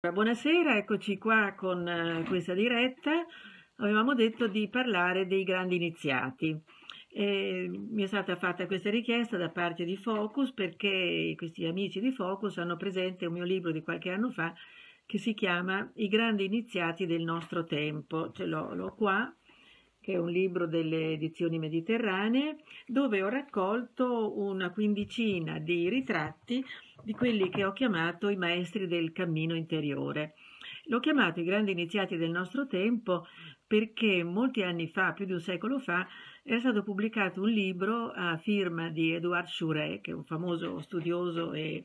Buonasera, eccoci qua con eh, questa diretta. Avevamo detto di parlare dei grandi iniziati. E mi è stata fatta questa richiesta da parte di Focus perché questi amici di Focus hanno presente un mio libro di qualche anno fa che si chiama I grandi iniziati del nostro tempo. Ce l'ho qua che è un libro delle edizioni mediterranee, dove ho raccolto una quindicina di ritratti di quelli che ho chiamato i maestri del cammino interiore. L'ho chiamato i grandi iniziati del nostro tempo perché molti anni fa, più di un secolo fa, era stato pubblicato un libro a firma di Edouard Churet, che è un famoso studioso e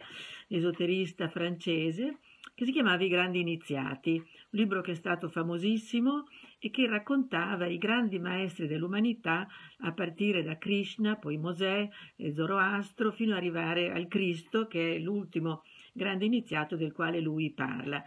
esoterista francese, che si chiamava I grandi iniziati, un libro che è stato famosissimo e che raccontava i grandi maestri dell'umanità a partire da Krishna, poi Mosè, e Zoroastro, fino ad arrivare al Cristo, che è l'ultimo grande iniziato del quale lui parla.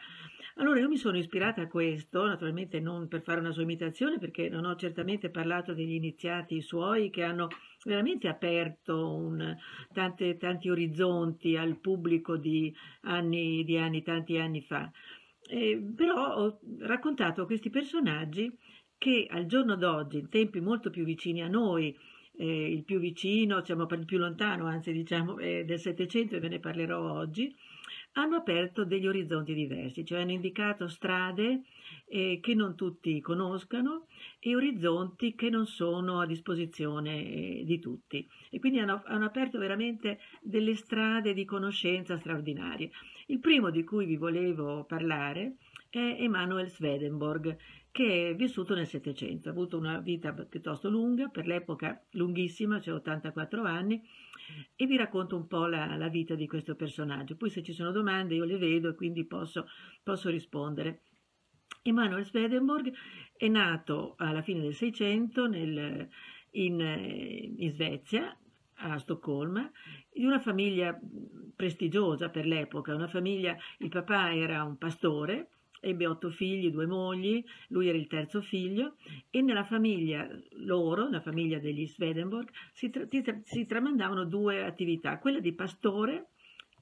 Allora io mi sono ispirata a questo, naturalmente non per fare una sua imitazione, perché non ho certamente parlato degli iniziati suoi che hanno veramente aperto un, tante, tanti orizzonti al pubblico di anni, di anni, tanti anni fa eh, però ho raccontato a questi personaggi che al giorno d'oggi, in tempi molto più vicini a noi, eh, il più vicino, diciamo, il più lontano, anzi diciamo eh, del Settecento e ve ne parlerò oggi, hanno aperto degli orizzonti diversi, cioè hanno indicato strade eh, che non tutti conoscano e orizzonti che non sono a disposizione eh, di tutti. E quindi hanno, hanno, aperto veramente delle strade di conoscenza straordinarie. Il primo di cui vi volevo parlare è Emanuel Swedenborg, che è vissuto nel Settecento. Ha avuto una vita piuttosto lunga, per l'epoca lunghissima, cioè 84 anni, e vi racconto un po' la, la, vita di questo personaggio. Poi se ci sono domande io le vedo e quindi posso, posso rispondere. Emanuel Swedenborg è nato alla fine del Seicento in, in Svezia, a Stoccolma, di una famiglia prestigiosa per l'epoca, una famiglia, il papà era un pastore, ebbe otto figli, due mogli, lui era il terzo figlio e nella famiglia loro, la famiglia degli Swedenborg, si, tra si, tra si tramandavano due attività, quella di pastore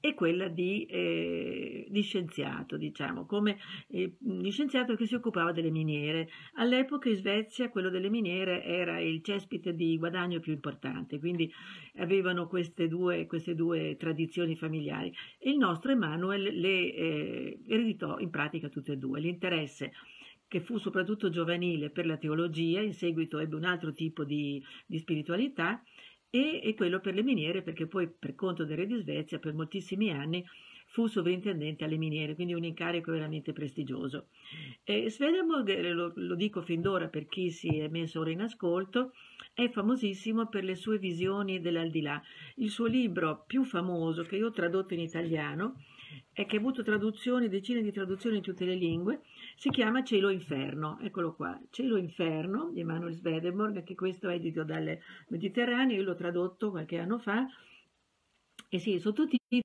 e quella di, eh, di scienziato, diciamo, come eh, di scienziato che si occupava delle miniere. All'epoca in Svezia quello delle miniere era il cespite di guadagno più importante, quindi avevano queste due, queste due tradizioni familiari. E il nostro Emanuel le eh, ereditò in pratica tutte e due. L'interesse che fu soprattutto giovanile per la teologia, in seguito ebbe un altro tipo di, di spiritualità, e, e quello per le miniere perché poi per conto del re di Svezia per moltissimi anni fu sovrintendente alle miniere, quindi un incarico veramente prestigioso. Eh, Swedenborg, lo, lo, dico fin d'ora per chi si è messo ora in ascolto, è famosissimo per le sue visioni dell'aldilà. Il suo libro più famoso, che io ho tradotto in italiano, è che ha avuto traduzioni, decine di traduzioni in tutte le lingue, si chiama Cielo Inferno, eccolo qua, Cielo Inferno di Emanuel Swedenborg, anche questo è edito dal Mediterraneo, io l'ho tradotto qualche anno fa, e si sì, sottotitola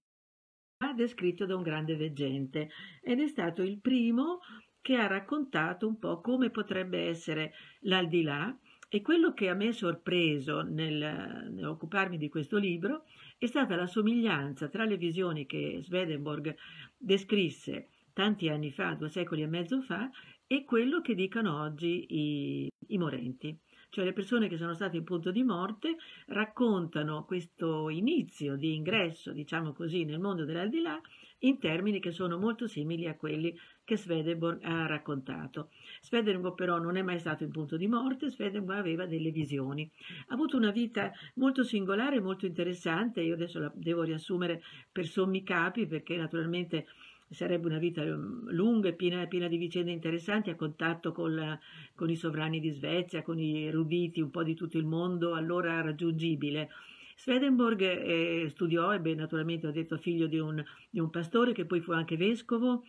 descritto da un grande veggente ed è stato il primo che ha raccontato un po' come potrebbe essere l'aldilà e quello che a me ha sorpreso nel, nel occuparmi di questo libro è stata la somiglianza tra le visioni che Swedenborg descrisse tanti anni fa, due secoli e mezzo fa, e quello che dicono oggi i, i morenti cioè le persone che sono state in punto di morte raccontano questo inizio di ingresso, diciamo così, nel mondo dell'aldilà in termini che sono molto simili a quelli che Swedenborg ha raccontato. Swedenborg però non è mai stato in punto di morte, Swedenborg aveva delle visioni. Ha avuto una vita molto singolare, molto interessante, io adesso la devo riassumere per sommi capi perché naturalmente sarebbe una vita ehm, lunga e piena, piena di vicende interessanti a contatto con, la, con, i sovrani di Svezia, con i eruditi un po' di tutto il mondo, allora raggiungibile. Swedenborg eh, studiò, ebbe naturalmente, ho detto, figlio di un, di un pastore che poi fu anche vescovo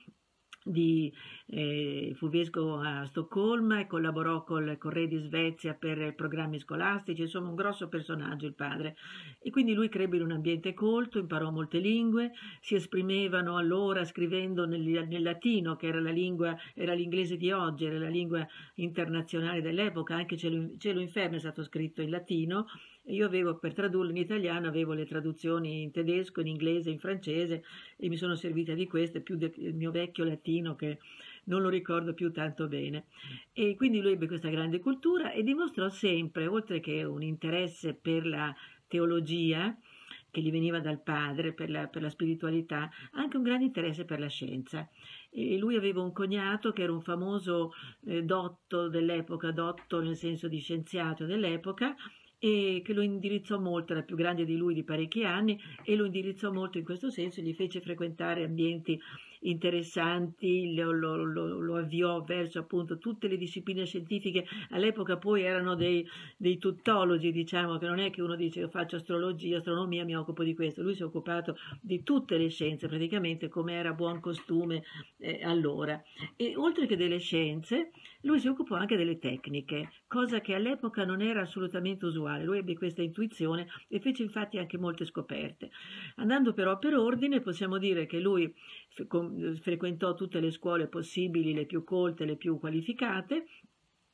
di, eh, fu vescovo a Stoccolma e collaborò col, col re di Svezia per programmi scolastici, insomma un grosso personaggio il padre. E quindi lui crebbe in un ambiente colto, imparò molte lingue, si esprimevano allora scrivendo nel, nel latino, che era, la lingua, era l'inglese di oggi, era la lingua internazionale dell'epoca, anche Cielo, Cielo Inferno è stato scritto in latino, io avevo per tradurlo in italiano, avevo le traduzioni in tedesco, in inglese, in francese e mi sono servita di queste, più del mio vecchio latino che non lo ricordo più tanto bene. E quindi lui ebbe questa grande cultura e dimostrò sempre, oltre che un interesse per la teologia, che gli veniva dal padre per la, per la, spiritualità, anche un grande interesse per la scienza. E lui aveva un cognato che era un famoso eh, dotto dell'epoca, dotto nel senso di scienziato dell'epoca, e che lo indirizzò molto, era più grande di lui di parecchi anni e lo indirizzò molto in questo senso, gli fece frequentare ambienti interessanti, lo, lo, lo, lo avviò verso appunto tutte le discipline scientifiche, all'epoca poi erano dei, dei tuttologi, diciamo che non è che uno dice io faccio astrologia, astronomia, mi occupo di questo, lui si è occupato di tutte le scienze praticamente come era buon costume eh, allora e oltre che delle scienze lui si occupò anche delle tecniche, cosa che all'epoca non era assolutamente usuale. Lui ebbe questa intuizione e fece infatti anche molte scoperte. Andando però per ordine, possiamo dire che lui frequentò tutte le scuole possibili, le più colte, le più qualificate,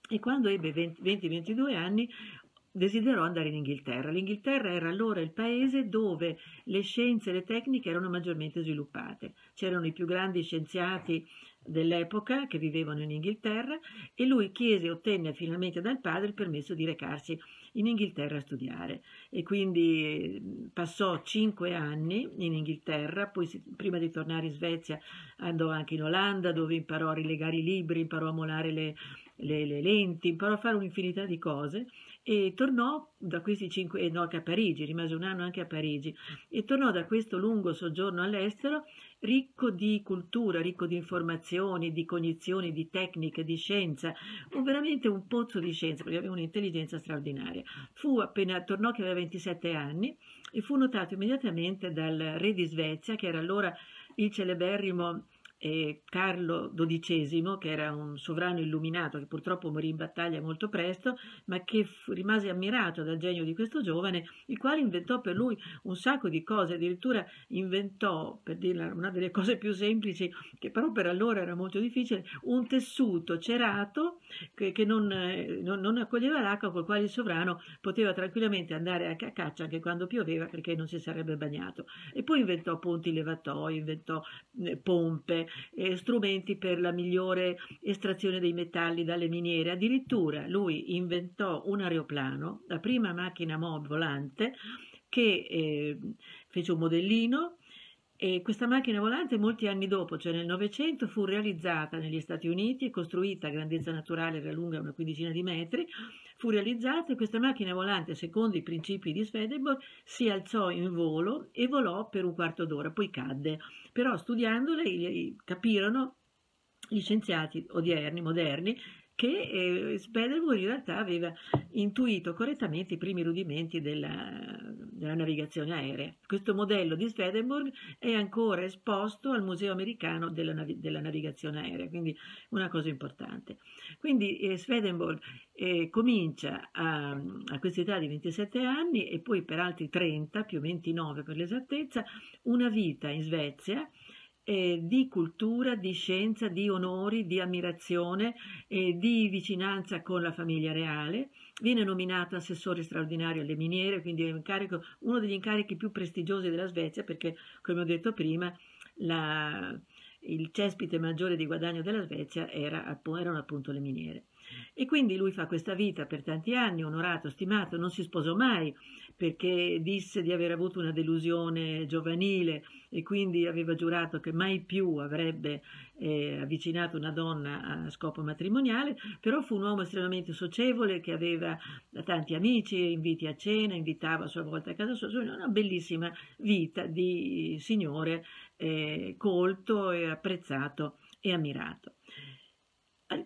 e quando ebbe 20-22 anni desiderò andare in Inghilterra. L'Inghilterra era allora il paese dove le scienze e le tecniche erano maggiormente sviluppate. C'erano i più grandi scienziati dell'epoca che vivevano in Inghilterra e lui chiese e ottenne finalmente dal padre il permesso di recarsi in Inghilterra a studiare e quindi passò cinque anni in Inghilterra, poi si, prima di tornare in Svezia andò anche in Olanda dove imparò a rilegare i libri, imparò a molare le, le, le lenti, imparò a fare un'infinità di cose e tornò da questi cinque, no, anche a Parigi, rimase un anno anche a Parigi, e tornò da questo lungo soggiorno all'estero ricco di cultura, ricco di informazioni, di cognizioni, di tecniche, di scienza, un, veramente un pozzo di scienza, perché aveva un'intelligenza straordinaria. Fu appena, tornò che aveva 27 anni e fu notato immediatamente dal re di Svezia, che era allora il celeberrimo e Carlo XII, che era un sovrano illuminato che purtroppo morì in battaglia molto presto, ma che fu, rimase ammirato dal genio di questo giovane, il quale inventò per lui un sacco di cose, addirittura inventò, per dirla una delle cose più semplici, che però per allora era molto difficile, un tessuto cerato che, che non, eh, non, non, accoglieva l'acqua, col quale il sovrano poteva tranquillamente andare a caccia anche quando pioveva perché non si sarebbe bagnato. E poi inventò ponti levatoi, inventò eh, pompe, eh, strumenti per la migliore estrazione dei metalli dalle miniere. Addirittura lui inventò un aeroplano, la prima macchina mob volante, che eh, fece un modellino e questa macchina volante molti anni dopo, cioè nel Novecento, fu realizzata negli Stati Uniti, e costruita a grandezza naturale, era lunga una quindicina di metri, fu realizzata e questa macchina volante, secondo i principi di Swedenborg, si alzò in volo e volò per un quarto d'ora, poi cadde. Però studiandole capirono gli scienziati odierni, moderni, che eh, Sbedewood in realtà aveva intuito correttamente i primi rudimenti della, della navigazione aerea. Questo modello di Swedenborg è ancora esposto al Museo americano della, Navi della navigazione aerea, quindi una cosa importante. Quindi eh, Swedenborg eh, comincia a, a quest'età di 27 anni e poi per altri 30, più 29 per l'esattezza, una vita in Svezia eh, di cultura, di scienza, di onori, di ammirazione e eh, di vicinanza con la famiglia reale. Viene nominato assessore straordinario alle miniere, quindi è un incarico, uno degli incarichi più prestigiosi della Svezia perché, come ho detto prima, la, il cespite maggiore di guadagno della Svezia era, erano appunto le miniere. E quindi lui fa questa vita per tanti anni, onorato, stimato, non si sposò mai, perché disse di aver avuto una delusione giovanile e quindi aveva giurato che mai più avrebbe eh, avvicinato una donna a scopo matrimoniale, però fu un uomo estremamente socievole che aveva tanti amici, inviti a cena, invitava a sua volta a casa sua, una bellissima vita di signore eh, colto e apprezzato e ammirato.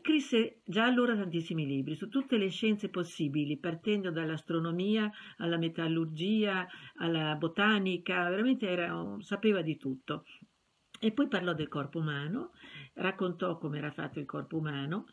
Scrisse già allora tantissimi libri su tutte le scienze possibili, partendo dall'astronomia alla metallurgia, alla botanica, veramente era, sapeva di tutto. E poi parlò del corpo umano, raccontò come era fatto il corpo umano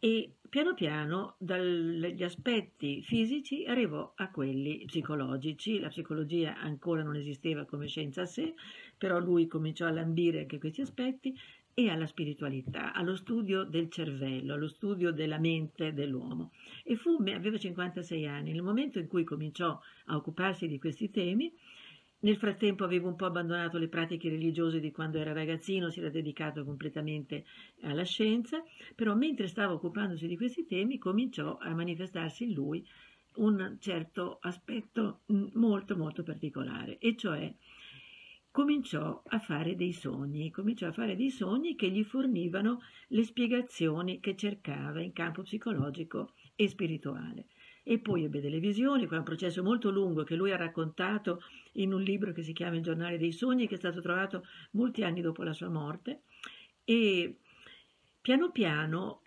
e piano piano dagli aspetti fisici arrivò a quelli psicologici. La psicologia ancora non esisteva come scienza a sé, però lui cominciò a lambire anche questi aspetti e alla spiritualità, allo studio del cervello, allo studio della mente dell'uomo. E fu, aveva 56 anni, nel momento in cui cominciò a occuparsi di questi temi, nel frattempo aveva un po' abbandonato le pratiche religiose di quando era ragazzino, si era dedicato completamente alla scienza, però mentre stava occupandosi di questi temi cominciò a manifestarsi in lui un certo aspetto mm, molto molto particolare, e cioè cominciò a fare dei sogni, cominciò a fare dei sogni che gli fornivano le spiegazioni che cercava in campo psicologico e spirituale. E poi ebbe delle visioni, qua un processo molto lungo che lui ha raccontato in un libro che si chiama Il giornale dei sogni, che è stato trovato molti anni dopo la sua morte. E piano piano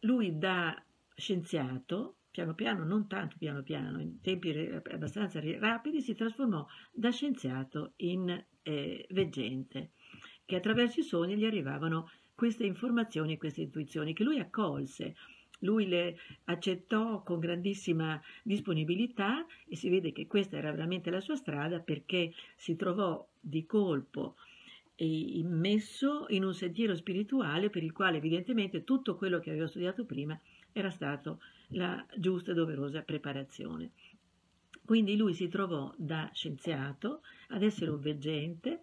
lui da scienziato piano piano, non tanto piano piano, in tempi abbastanza rapidi, si trasformò da scienziato in eh, veggente, che attraverso i sogni gli arrivavano queste informazioni, e queste intuizioni, che lui accolse, lui le accettò con grandissima disponibilità e si vede che questa era veramente la sua strada perché si trovò di colpo immesso in un sentiero spirituale per il quale evidentemente tutto quello che aveva studiato prima era stato la giusta e doverosa preparazione. Quindi lui si trovò da scienziato ad essere un veggente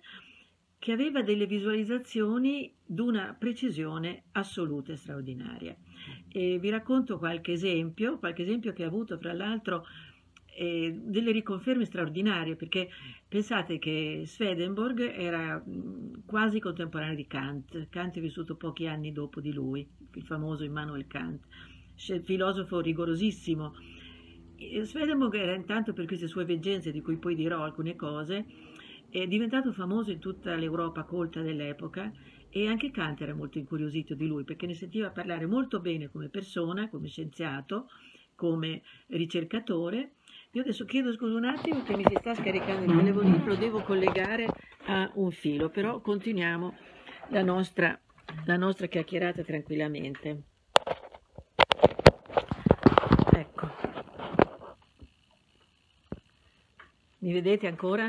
che aveva delle visualizzazioni d'una precisione assoluta e straordinaria. E vi racconto qualche esempio, qualche esempio che ha avuto fra l'altro eh, delle riconferme straordinarie, perché pensate che Swedenborg era mh, mm, quasi contemporaneo di Kant, Kant è vissuto pochi anni dopo di lui, il famoso Immanuel Kant, filosofo rigorosissimo, Sveda Moghera eh, intanto per queste sue veggenze, di cui poi dirò alcune cose, è diventato famoso in tutta l'Europa colta dell'epoca e anche Kant era molto incuriosito di lui perché ne sentiva parlare molto bene come persona, come scienziato, come ricercatore. Io adesso chiedo scusa un attimo che mi si sta scaricando il mm. telefonino, lo devo collegare a un filo, però continuiamo la nostra, la nostra chiacchierata tranquillamente. Mi vedete ancora?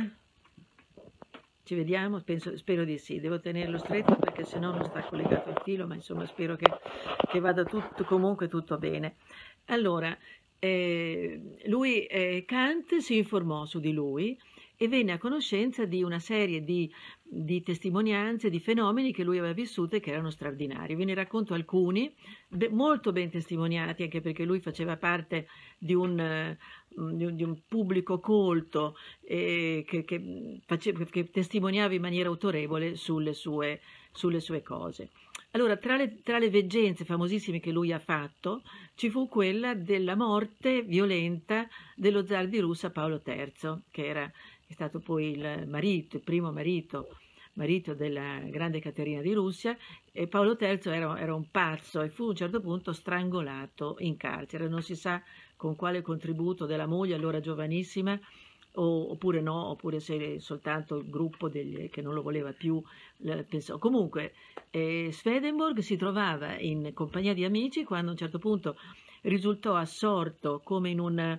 Ci vediamo? Penso, spero di sì. Devo tenerlo stretto perché se no non sta collegato il filo, ma insomma spero che, che vada tutto, comunque tutto bene. Allora, eh, lui, eh, Kant si informò su di lui e venne a conoscenza di una serie di, di, testimonianze, di fenomeni che lui aveva vissuto e che erano straordinari. Ve ne racconto alcuni, molto ben testimoniati, anche perché lui faceva parte di un, di un, di un pubblico colto eh, che, che, faceva, che, testimoniava in maniera autorevole sulle sue, sulle sue cose. Allora, tra le, tra le, veggenze famosissime che lui ha fatto, ci fu quella della morte violenta dello zar di Russia Paolo III, che era è stato poi il marito, il primo marito, marito della grande Caterina di Russia, e Paolo III era, era, un pazzo e fu a un certo punto strangolato in carcere, non si sa con quale contributo della moglie allora giovanissima oppure no, oppure se soltanto il gruppo degli, che non lo voleva più pensò. Comunque, eh, Swedenborg si trovava in compagnia di amici quando a un certo punto risultò assorto come in una,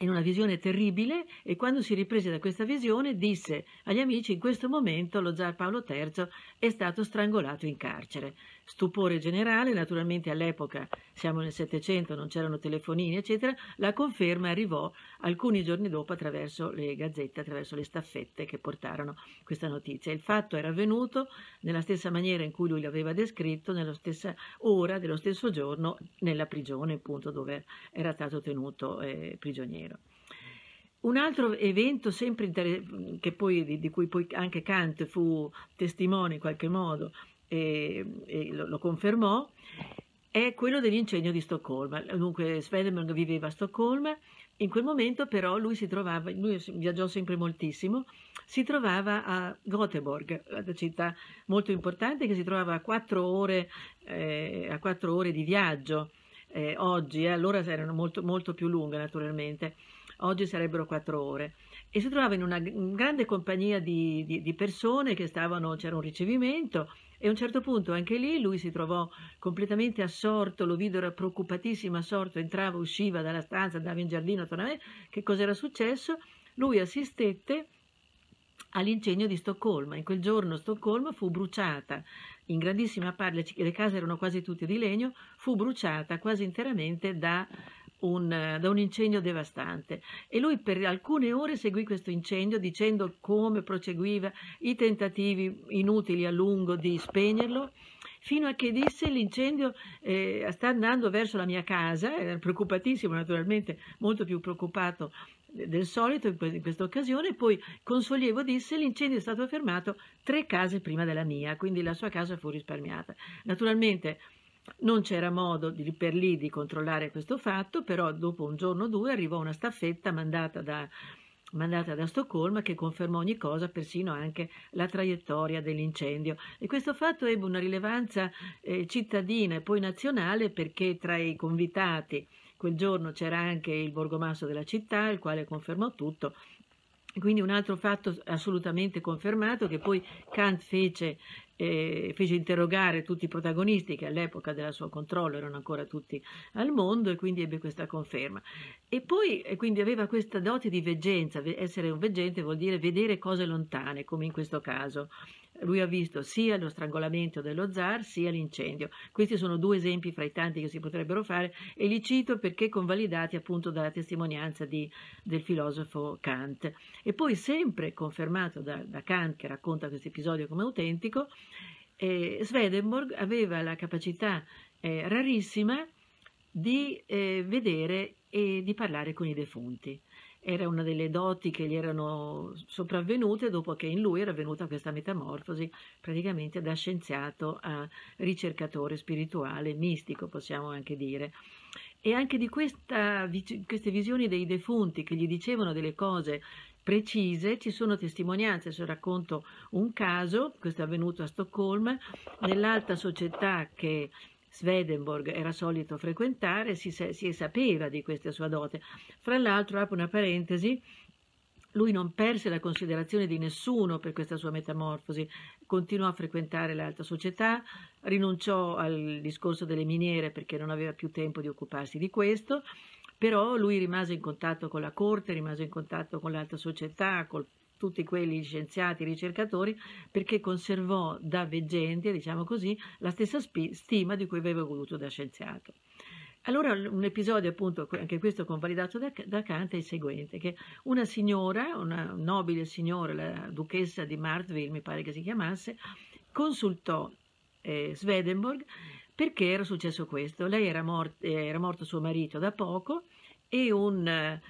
in una visione terribile e quando si riprese da questa visione disse agli amici in questo momento lo zar Paolo III è stato strangolato in carcere stupore generale, naturalmente all'epoca, siamo nel Settecento, non c'erano telefonini, eccetera, la conferma arrivò alcuni giorni dopo attraverso le gazzette, attraverso le staffette che portarono questa notizia. Il fatto era avvenuto nella stessa maniera in cui lui l'aveva descritto, nella stessa ora dello stesso giorno, nella prigione appunto dove era stato tenuto eh, prigioniero. Un altro evento sempre inter- poi, di, di, cui poi anche Kant fu testimone in qualche modo e, e lo, lo, confermò, è quello dell'incendio di Stoccolma. Dunque Swedenborg viveva a Stoccolma, in quel momento però lui si trovava, lui viaggiò sempre moltissimo, si trovava a Göteborg, una città molto importante che si trovava a quattro ore, eh, a quattro ore di viaggio eh, oggi, eh, allora erano molto, molto più lunghe naturalmente, oggi sarebbero quattro ore e si trovava in una grande compagnia di, di, di persone che stavano, c'era un ricevimento e a un certo punto anche lì lui si trovò completamente assorto, lo videro preoccupatissimo, assorto, entrava, usciva dalla stanza, andava in giardino, tornava, che cosa era successo? Lui assistette all'incendio di Stoccolma. In quel giorno Stoccolma fu bruciata in grandissima parte, le case erano quasi tutte di legno, fu bruciata quasi interamente da un, eh, da un incendio devastante e lui per alcune ore seguì questo incendio dicendo come proseguiva i tentativi inutili a lungo di spegnerlo fino a che disse l'incendio eh, sta andando verso la mia casa, era preoccupatissimo naturalmente, molto più preoccupato del solito in questa occasione, poi con sollievo disse l'incendio è stato fermato tre case prima della mia, quindi la sua casa fu risparmiata. Naturalmente non c'era modo di, per lì di controllare questo fatto, però dopo un giorno o due arrivò una staffetta mandata da, mandata da Stoccolma che confermò ogni cosa, persino anche la traiettoria dell'incendio. E questo fatto ebbe una rilevanza eh, cittadina e poi nazionale perché tra i convitati quel giorno c'era anche il borgomasso della città, il quale confermò tutto quindi un altro fatto assolutamente confermato che poi Kant fece, eh, fece interrogare tutti i protagonisti che all'epoca della sua controllo erano ancora tutti al mondo e quindi ebbe questa conferma. E poi e quindi aveva questa dote di veggenza, essere un veggente vuol dire vedere cose lontane, come in questo caso, lui ha visto sia lo strangolamento dello zar sia l'incendio. Questi sono due esempi fra i tanti che si potrebbero fare e li cito perché convalidati appunto dalla testimonianza di, del filosofo Kant. E poi sempre confermato da, da Kant che racconta questo episodio come autentico, eh, Swedenborg aveva la capacità eh, rarissima di eh, vedere e di parlare con i defunti era una delle doti che gli erano sopravvenute dopo che in lui era venuta questa metamorfosi praticamente da scienziato a ricercatore spirituale, mistico possiamo anche dire. E anche di questa, queste visioni dei defunti che gli dicevano delle cose precise, ci sono testimonianze, adesso racconto un caso, questo è avvenuto a Stoccolma, nell'alta società che Swedenborg era solito frequentare, si, si sapeva di questa sua dote. Fra l'altro, apro una parentesi, lui non perse la considerazione di nessuno per questa sua metamorfosi, continuò a frequentare l'alta società, rinunciò al discorso delle miniere perché non aveva più tempo di occuparsi di questo, però lui rimase in contatto con la corte, rimase in contatto con l'alta società, col tutti quelli scienziati, ricercatori, perché conservò da veggente, diciamo così, la stessa stima di cui aveva voluto da scienziato. Allora un episodio appunto, anche questo convalidato da, da Kant, è il seguente, che una signora, una nobile signora, la duchessa di Martville mi pare che si chiamasse, consultò eh, Swedenborg perché era successo questo. Lei era, mort- eh, era morto suo marito da poco e un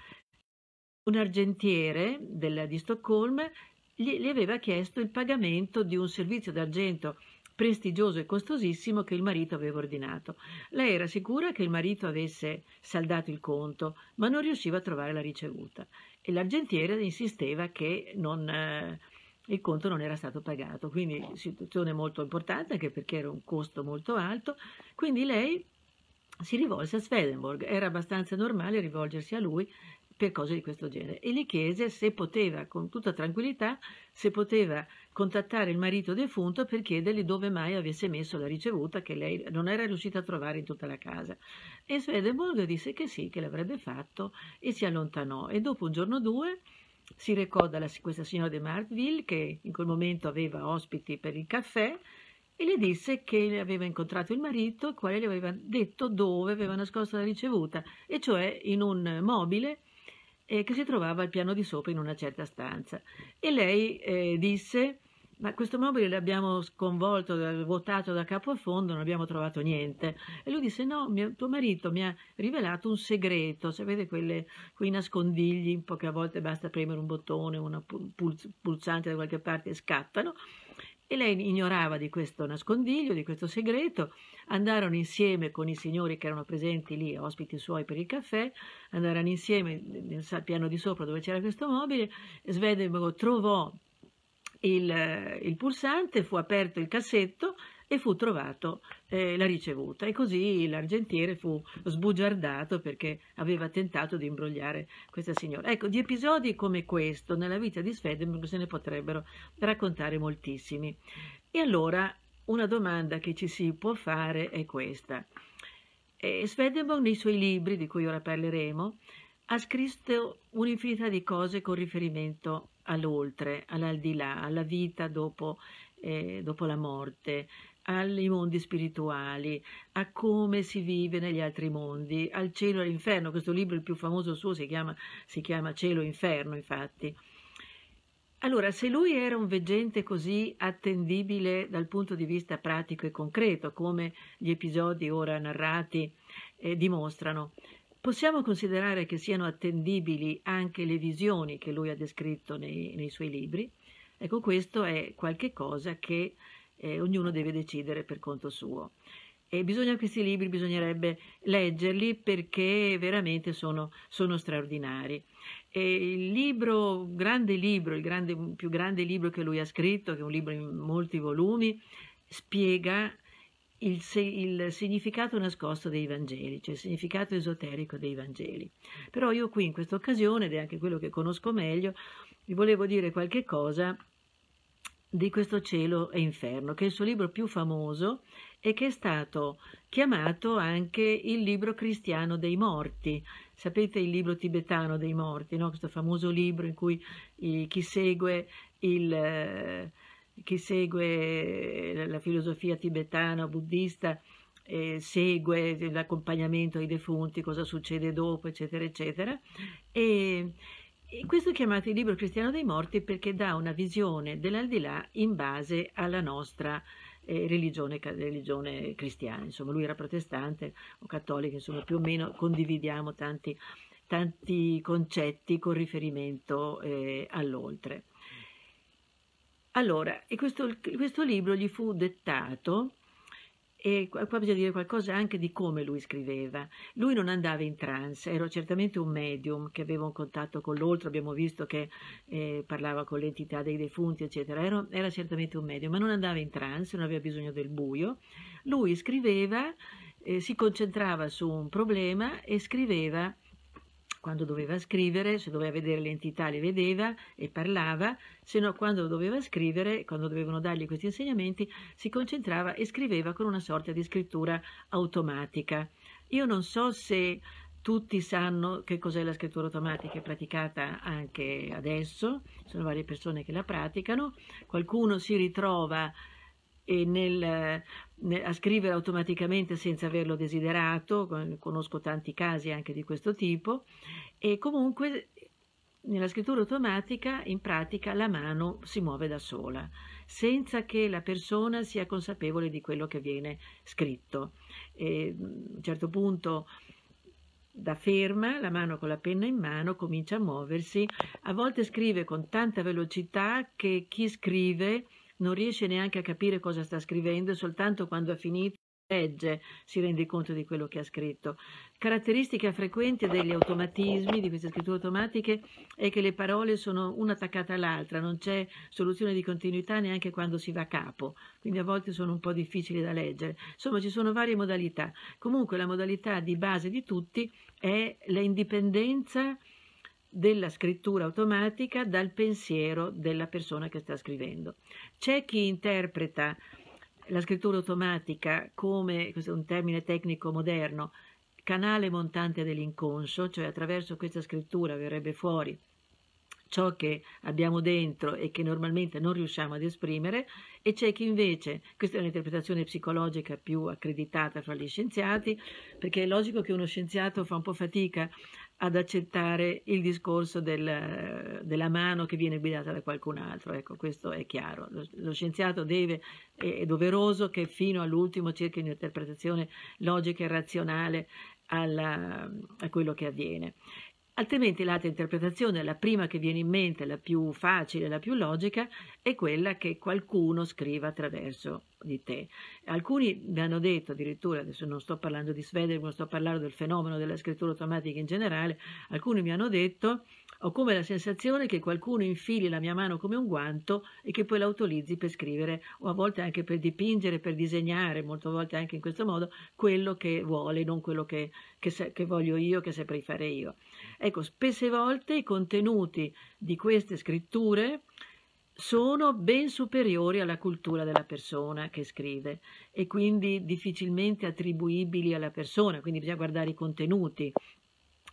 un argentiere del, di Stoccolma gli, gli aveva chiesto il pagamento di un servizio d'argento prestigioso e costosissimo che il marito aveva ordinato. Lei era sicura che il marito avesse saldato il conto, ma non riusciva a trovare la ricevuta e l'argentiere insisteva che non, eh, il conto non era stato pagato, quindi situazione molto importante anche perché era un costo molto alto, quindi lei si rivolse a Swedenborg, era abbastanza normale rivolgersi a lui per cose di questo genere. E le chiese se poteva, con tutta tranquillità, se poteva contattare il marito defunto per chiedergli dove mai avesse messo la ricevuta che lei non era riuscita a trovare in tutta la casa. E Swedenborg disse che sì, che l'avrebbe fatto e si allontanò. E dopo un giorno o due si recò dalla questa signora de Martville, che in quel momento aveva ospiti per il caffè, e le disse che aveva incontrato il marito, il quale le aveva detto dove aveva nascosto la ricevuta, e cioè in un mobile eh, che si trovava al piano di sopra in una certa stanza. E lei eh, disse, ma questo mobile l'abbiamo sconvolto, vuotato da capo a fondo, non abbiamo trovato niente. E lui disse, no, mio, tuo marito mi ha rivelato un segreto, sapete quelle, quei nascondigli, poche volte basta premere un bottone, un pulsante da qualche parte e scappano e lei ignorava di questo nascondiglio, di questo segreto. Andarono insieme con i signori che erano presenti lì, ospiti suoi per il caffè, andarono insieme nel piano di sopra dove c'era questo mobile. Svedemgo trovò il, il pulsante, fu aperto il cassetto e fu trovato eh, la ricevuta e così l'argentiere fu sbugiardato perché aveva tentato di imbrogliare questa signora. Ecco, di episodi come questo nella vita di Swedenborg se ne potrebbero raccontare moltissimi. E allora una domanda che ci si può fare è questa. Eh, Swedenborg nei suoi libri, di cui ora parleremo, ha scritto un'infinità di cose con riferimento all'oltre, all'aldilà, alla vita dopo, eh, dopo la morte, ai mondi spirituali, a come si vive negli altri mondi, al cielo e all'inferno. Questo libro, il più famoso suo, si chiama, si chiama Cielo e Inferno, infatti. Allora, se lui era un veggente così attendibile dal punto di vista pratico e concreto, come gli episodi ora narrati eh, dimostrano, possiamo considerare che siano attendibili anche le visioni che lui ha descritto nei, nei suoi libri? Ecco, questo è qualche cosa che eh, ognuno deve decidere per conto suo. E bisogna questi libri, bisognerebbe leggerli perché veramente sono, sono straordinari. E il libro, grande libro, il grande, più grande libro che lui ha scritto, che è un libro in molti volumi, spiega il, il, significato nascosto dei Vangeli, cioè il significato esoterico dei Vangeli. Però io qui in questa occasione, ed è anche quello che conosco meglio, vi volevo dire qualche cosa di questo cielo e inferno, che è il suo libro più famoso e che è stato chiamato anche il libro cristiano dei morti. Sapete il libro tibetano dei morti, no? questo famoso libro in cui chi, segue il, eh, chi segue la filosofia tibetana o buddista eh, segue l'accompagnamento ai defunti, cosa succede dopo, eccetera, eccetera. E, e questo è chiamato il libro cristiano dei morti perché dà una visione dell'aldilà in base alla nostra eh, religione, religione, cristiana. Insomma, lui era protestante o cattolico, insomma, più o meno condividiamo tanti, tanti concetti con riferimento eh, all'oltre. Allora, questo, questo libro gli fu dettato e qua bisogna dire qualcosa anche di come lui scriveva. Lui non andava in trance, era certamente un medium che aveva un contatto con l'altro, abbiamo visto che eh, parlava con l'entità dei defunti, eccetera. Era, era certamente un medium, ma non andava in trance, non aveva bisogno del buio. Lui scriveva, eh, si concentrava su un problema e scriveva quando doveva scrivere, se doveva vedere le entità le vedeva e parlava, se no quando doveva scrivere, quando dovevano dargli questi insegnamenti, si concentrava e scriveva con una sorta di scrittura automatica. Io non so se tutti sanno che cos'è la scrittura automatica, è praticata anche adesso, sono varie persone che la praticano, qualcuno si ritrova e nel, nel, a scrivere automaticamente senza averlo desiderato, conosco tanti casi anche di questo tipo, e comunque nella scrittura automatica in pratica la mano si muove da sola, senza che la persona sia consapevole di quello che viene scritto. E, mm, a un certo punto da ferma, la mano con la penna in mano, comincia a muoversi, a volte scrive con tanta velocità che chi scrive non riesce neanche a capire cosa sta scrivendo soltanto quando ha finito legge si rende conto di quello che ha scritto. Caratteristica frequente degli automatismi, di queste scritture automatiche, è che le parole sono una attaccata all'altra, non c'è soluzione di continuità neanche quando si va a capo, quindi a volte sono un po' difficili da leggere. Insomma, ci sono varie modalità. Comunque la modalità di base di tutti è l'indipendenza della scrittura automatica dal pensiero della persona che sta scrivendo. C'è chi interpreta la scrittura automatica come, questo è un termine tecnico moderno, canale montante dell'inconscio, cioè attraverso questa scrittura verrebbe fuori ciò che abbiamo dentro e che normalmente non riusciamo ad esprimere, e c'è chi invece, questa è un'interpretazione psicologica più accreditata fra gli scienziati, perché è logico che uno scienziato fa un po' fatica ad accettare il discorso del, della mano che viene guidata da qualcun altro. Ecco, questo è chiaro. Lo, lo scienziato deve, è, è doveroso che fino all'ultimo cerchi un'interpretazione logica e razionale alla, a quello che avviene. Altrimenti l'altra interpretazione, la prima che viene in mente, la più facile, la più logica, è quella che qualcuno scriva attraverso di te. Alcuni mi hanno detto addirittura, adesso non sto parlando di Svedberg, ma sto parlando del fenomeno della scrittura automatica in generale, alcuni mi hanno detto ho come la sensazione che qualcuno infili la mia mano come un guanto e che poi la utilizzi per scrivere o a volte anche per dipingere, per disegnare, molte volte anche in questo modo, quello che vuole, non quello che, che, che voglio io, che saprei fare io. Ecco, spesse volte i contenuti di queste scritture sono ben superiori alla cultura della persona che scrive e quindi difficilmente attribuibili alla persona, quindi bisogna guardare i contenuti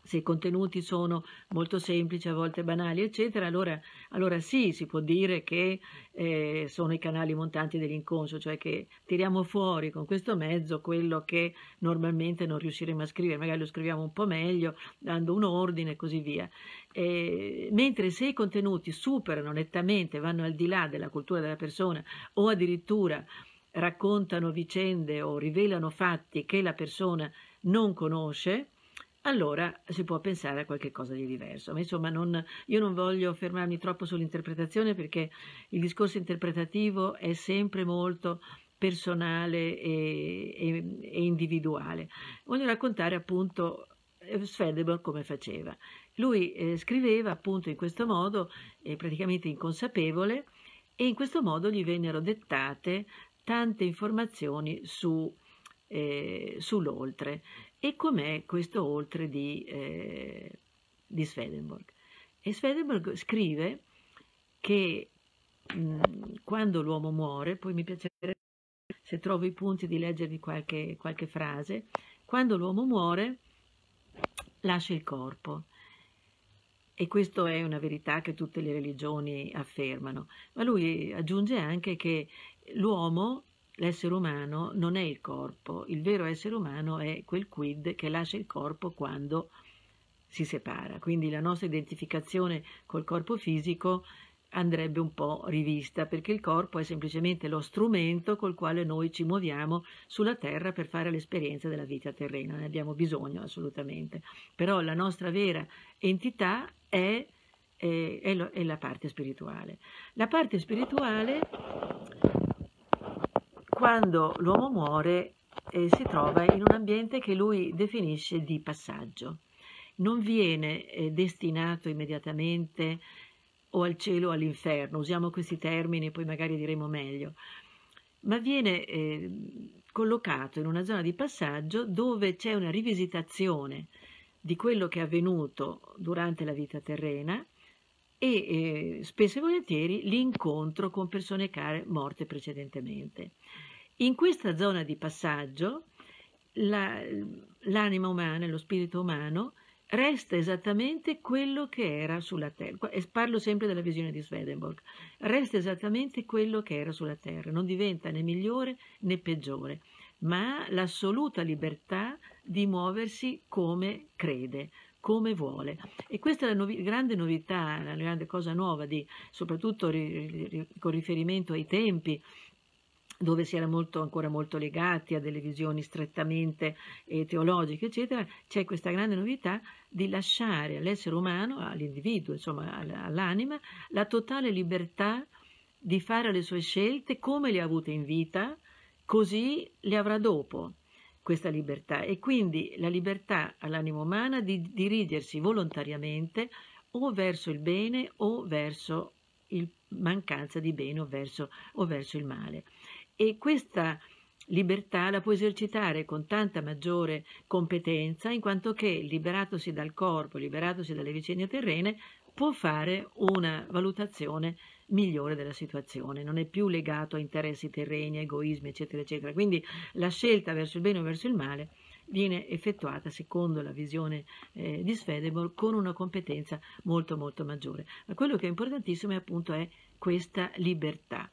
se i contenuti sono molto semplici, a volte banali, eccetera, allora, allora sì, si può dire che eh, sono i canali montanti dell'inconscio, cioè che tiriamo fuori con questo mezzo quello che normalmente non riusciremo a scrivere, magari lo scriviamo un po' meglio, dando un ordine e così via. Eh, mentre se i contenuti superano nettamente, vanno al di là della cultura della persona o addirittura raccontano vicende o rivelano fatti che la persona non conosce, allora si può pensare a qualche cosa di diverso. Ma insomma, non, io non voglio fermarmi troppo sull'interpretazione perché il discorso interpretativo è sempre molto personale e, e, e individuale. Voglio raccontare appunto eh, Svedebor come faceva. Lui eh, scriveva appunto in questo modo, eh, praticamente inconsapevole, e in questo modo gli vennero dettate tante informazioni su, eh, sull'oltre. E com'è questo oltre di, eh, di Swedenborg? E Swedenborg scrive che mh, quando l'uomo muore, poi mi piacerebbe se trovo i punti di leggervi qualche, qualche frase, quando l'uomo muore lascia il corpo. E questa è una verità che tutte le religioni affermano. Ma lui aggiunge anche che l'uomo L'essere umano non è il corpo, il vero essere umano è quel quid che lascia il corpo quando si separa. Quindi la nostra identificazione col corpo fisico andrebbe un po' rivista, perché il corpo è semplicemente lo strumento col quale noi ci muoviamo sulla terra per fare l'esperienza della vita terrena, ne abbiamo bisogno assolutamente, però la nostra vera entità è, è, eh, è, lo, è la parte spirituale. La parte spirituale quando l'uomo muore eh, si trova in un ambiente che lui definisce di passaggio. Non viene eh, destinato immediatamente o al cielo o all'inferno, usiamo questi termini, e poi magari diremo meglio, ma viene eh, collocato in una zona di passaggio dove c'è una rivisitazione di quello che è avvenuto durante la vita terrena e eh, spesso e volentieri l'incontro con persone care morte precedentemente. In questa zona di passaggio la, l'anima umana, lo spirito umano, resta esattamente quello che era sulla Terra, e parlo sempre della visione di Swedenborg, resta esattamente quello che era sulla Terra, non diventa né migliore né peggiore, ma ha l'assoluta libertà di muoversi come crede, come vuole. E questa è la novi- grande novità, la grande cosa nuova, di, soprattutto ri- ri- con riferimento ai tempi dove si era molto, ancora molto legati a delle visioni strettamente eh, teologiche, eccetera, c'è questa grande novità di lasciare all'essere umano, all'individuo, insomma all'anima, la totale libertà di fare le sue scelte come le ha avute in vita, così le avrà dopo questa libertà e quindi la libertà all'anima umana di dirigersi volontariamente o verso il bene o verso il mancanza di bene o verso, o verso il male e questa libertà la può esercitare con tanta maggiore competenza in quanto che, liberatosi dal corpo, liberatosi dalle vicende terrene, può fare una valutazione migliore della situazione, non è più legato a interessi terreni, egoismi, eccetera, eccetera. Quindi la scelta verso il bene o verso il male viene effettuata secondo la visione eh, di Svedemore con una competenza molto molto maggiore. Ma quello che è importantissimo è appunto è questa libertà.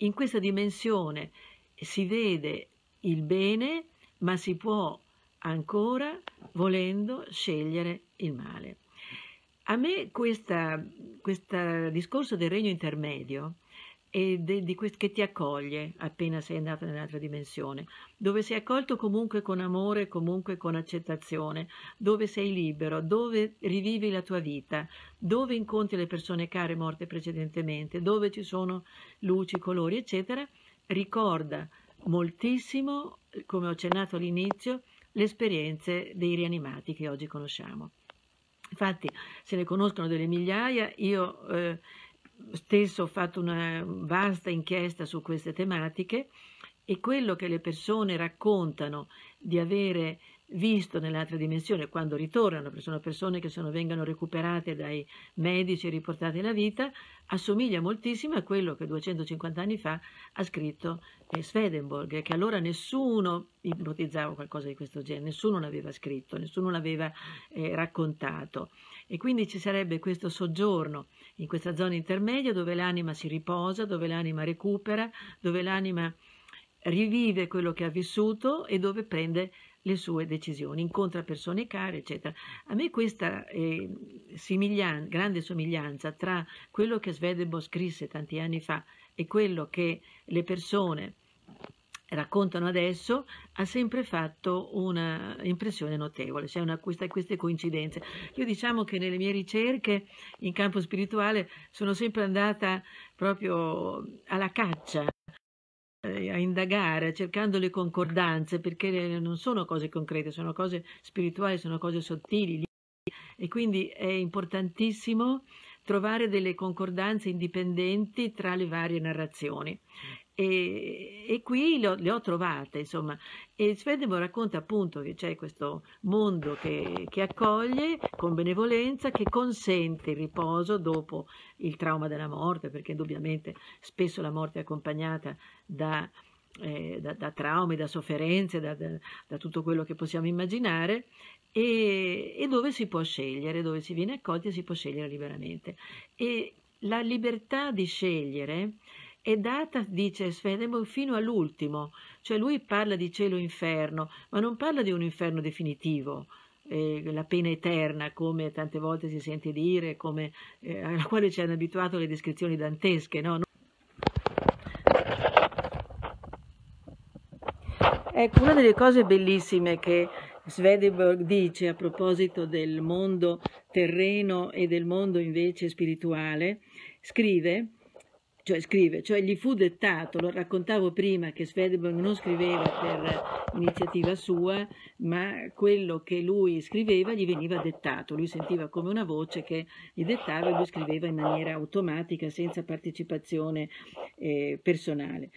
In questa dimensione si vede il bene, ma si può ancora, volendo, scegliere il male. A me questo discorso del regno intermedio que- che ti accoglie appena sei andato nell'altra dimensione, dove sei accolto comunque con amore, comunque con accettazione, dove sei libero, dove rivivi la tua vita, dove incontri le persone care morte precedentemente, dove ci sono luci, colori, eccetera, ricorda moltissimo, come ho accennato all'inizio, le esperienze dei rianimati che oggi conosciamo. Infatti se ne conoscono delle migliaia, io eh, stesso ho fatto una vasta inchiesta su queste tematiche e quello che le persone raccontano di avere visto nell'altra dimensione quando ritornano, perché sono persone che sono, vengano recuperate dai medici e riportate alla vita, assomiglia moltissimo a quello che 250 anni fa ha scritto eh, Swedenborg, che allora nessuno ipotizzava qualcosa di questo genere, nessuno l'aveva scritto, nessuno l'aveva eh, raccontato e quindi ci sarebbe questo soggiorno in questa zona intermedia dove l'anima si riposa, dove l'anima recupera, dove l'anima rivive quello che ha vissuto e dove prende le sue decisioni, incontra persone care, eccetera. A me questa eh, simiglian- grande somiglianza tra quello che Svedebo scrisse tanti anni fa e quello che le persone raccontano adesso, ha sempre fatto un'impressione notevole, cioè una, questa, queste coincidenze. Io diciamo che nelle mie ricerche in campo spirituale sono sempre andata proprio alla caccia eh, a indagare, cercando le concordanze, perché non sono cose concrete, sono cose spirituali, sono cose sottili. E quindi è importantissimo trovare delle concordanze indipendenti tra le varie narrazioni. E, e qui le ho, le ho, trovate, insomma. E Svedemo racconta appunto che c'è questo mondo che, che accoglie con benevolenza, che consente il riposo dopo il trauma della morte, perché indubbiamente spesso la morte è accompagnata da eh, da, da, traumi, da sofferenze, da, da, da, tutto quello che possiamo immaginare e, e, dove si può scegliere, dove si viene accolti e si può scegliere liberamente. E la libertà di scegliere e Data dice Svedemon fino all'ultimo, cioè lui parla di cielo-inferno, ma non parla di un inferno definitivo, eh, la pena eterna, come tante volte si sente dire, come, eh, alla quale ci hanno abituato le descrizioni dantesche, no? Ecco, una delle cose bellissime che Swedenborg dice a proposito del mondo terreno e del mondo invece spirituale, scrive cioè scrive, cioè gli fu dettato, lo raccontavo prima che Svedberg non scriveva per iniziativa sua, ma quello che lui scriveva gli veniva dettato, lui sentiva come una voce che gli dettava e lui scriveva in maniera automatica, senza partecipazione eh, personale.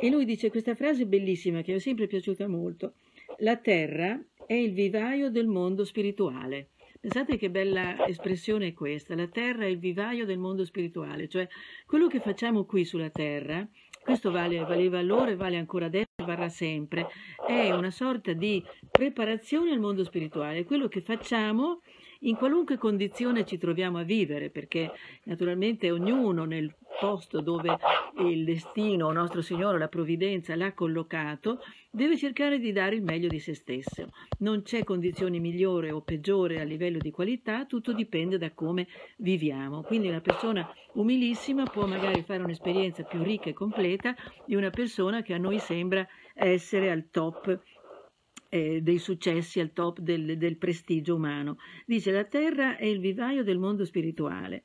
E lui dice questa frase bellissima che mi è sempre piaciuta molto, la terra è il vivaio del mondo spirituale. Pensate che bella espressione è questa, la terra è il vivaio del mondo spirituale, cioè quello che facciamo qui sulla terra, questo vale, valeva allora e vale ancora adesso e varrà sempre, è una sorta di preparazione al mondo spirituale, quello che facciamo in qualunque condizione ci troviamo a vivere, perché naturalmente ognuno nel posto dove il destino, nostro Signore, la provvidenza l'ha collocato, deve cercare di dare il meglio di se stesso. Non c'è condizione migliore o peggiore a livello di qualità, tutto dipende da come viviamo. Quindi una persona umilissima può magari fare un'esperienza più ricca e completa di una persona che a noi sembra essere al top eh, dei successi al top del, del prestigio umano. Dice la terra è il vivaio del mondo spirituale.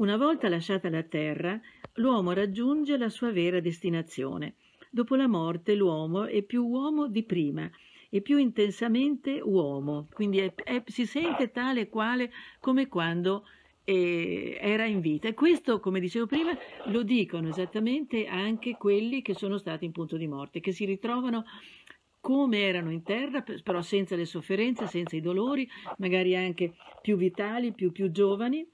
Una volta lasciata la Terra, l'uomo raggiunge la sua vera destinazione. Dopo la morte l'uomo è più uomo di prima, e più intensamente uomo, quindi è, è, si sente tale e quale come quando eh, era in vita. E questo, come dicevo prima, lo dicono esattamente anche quelli che sono stati in punto di morte, che si ritrovano come erano in terra, però senza le sofferenze, senza i dolori, magari anche più vitali, più, più giovani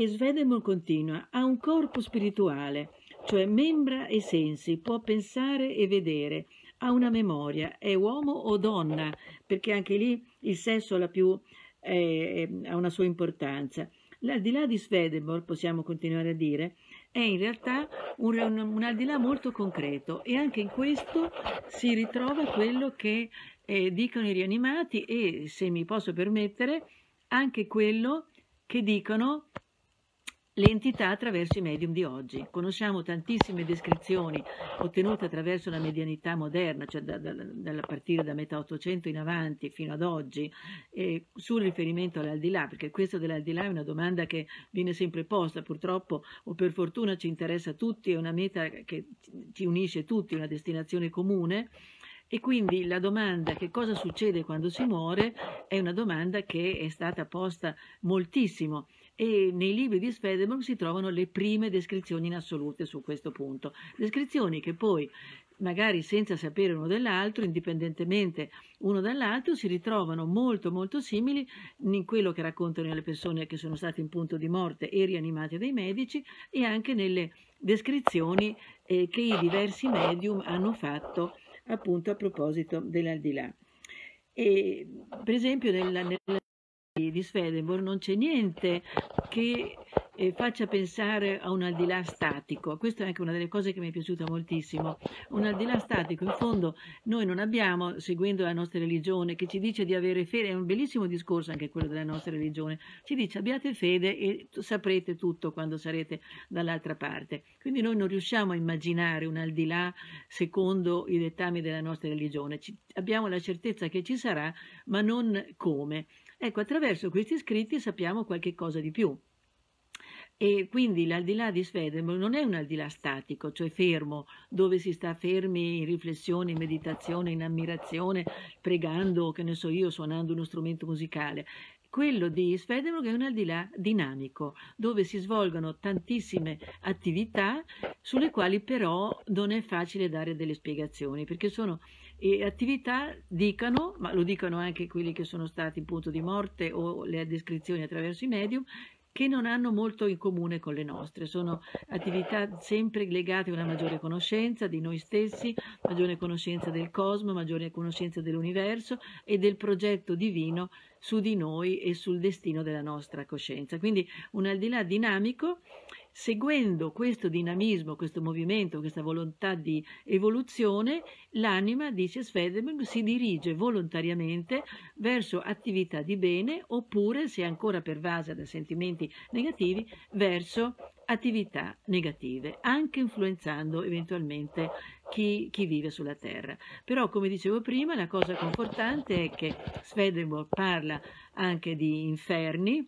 e Svedemon continua, ha un corpo spirituale, cioè membra e sensi, può pensare e vedere, ha una memoria, è uomo o donna, perché anche lì il sesso ha, più, eh, ha una sua importanza. Al di là di Svedemor, possiamo continuare a dire, è in realtà un, un, un al di là molto concreto e anche in questo si ritrova quello che eh, dicono i rianimati e, se mi posso permettere, anche quello che dicono le entità attraverso i medium di oggi. Conosciamo tantissime descrizioni ottenute attraverso la medianità moderna, cioè da, da, da partire da metà 800 in avanti fino ad oggi, eh, sul riferimento all'aldilà, perché questo dell'aldilà è una domanda che viene sempre posta, purtroppo o per fortuna ci interessa a tutti, è una meta che ci unisce tutti, una destinazione comune. E quindi la domanda che cosa succede quando si muore è una domanda che è stata posta moltissimo e nei libri di Swedenborg si trovano le prime descrizioni in assolute su questo punto, descrizioni che poi magari senza sapere uno dell'altro, indipendentemente uno dall'altro, si ritrovano molto molto simili in quello che raccontano le persone che sono state in punto di morte e rianimate dai medici e anche nelle descrizioni eh, che i diversi medium hanno fatto appunto a proposito dell'aldilà. E, per esempio nella, nella di Swedenborg non c'è niente che eh, faccia pensare a un al di là statico. Questa è anche una delle cose che mi è piaciuta moltissimo. Un al di là statico, in fondo, noi non abbiamo, seguendo la nostra religione, che ci dice di avere fede, è un bellissimo discorso anche quello della nostra religione, ci dice abbiate fede e saprete tutto quando sarete dall'altra parte. Quindi noi non riusciamo a immaginare un al di là secondo i dettami della nostra religione. Ci, abbiamo la certezza che ci sarà, ma non come. Ecco, attraverso questi scritti sappiamo qualche cosa di più. E quindi l'aldilà di Swedenborg non è un aldilà statico, cioè fermo, dove si sta fermi in riflessione, in meditazione, in ammirazione, pregando, che ne so io, suonando uno strumento musicale. Quello di Swedenborg è un aldilà dinamico, dove si svolgono tantissime attività sulle quali però non è facile dare delle spiegazioni, perché sono e attività dicano, ma lo dicono anche quelli che sono stati in punto di morte o le descrizioni attraverso i medium, che non hanno molto in comune con le nostre, sono attività sempre legate a una maggiore conoscenza di noi stessi, maggiore conoscenza del cosmo, maggiore conoscenza dell'universo e del progetto divino su di noi e sul destino della nostra coscienza. Quindi un al di là dinamico seguendo questo dinamismo, questo movimento, questa volontà di evoluzione, l'anima, dice Swedenborg, si dirige volontariamente verso attività di bene oppure, se ancora pervasa da sentimenti negativi, verso attività negative, anche influenzando eventualmente chi, chi, vive sulla Terra. Però, come dicevo prima, la cosa confortante è che Swedenborg parla anche di inferni,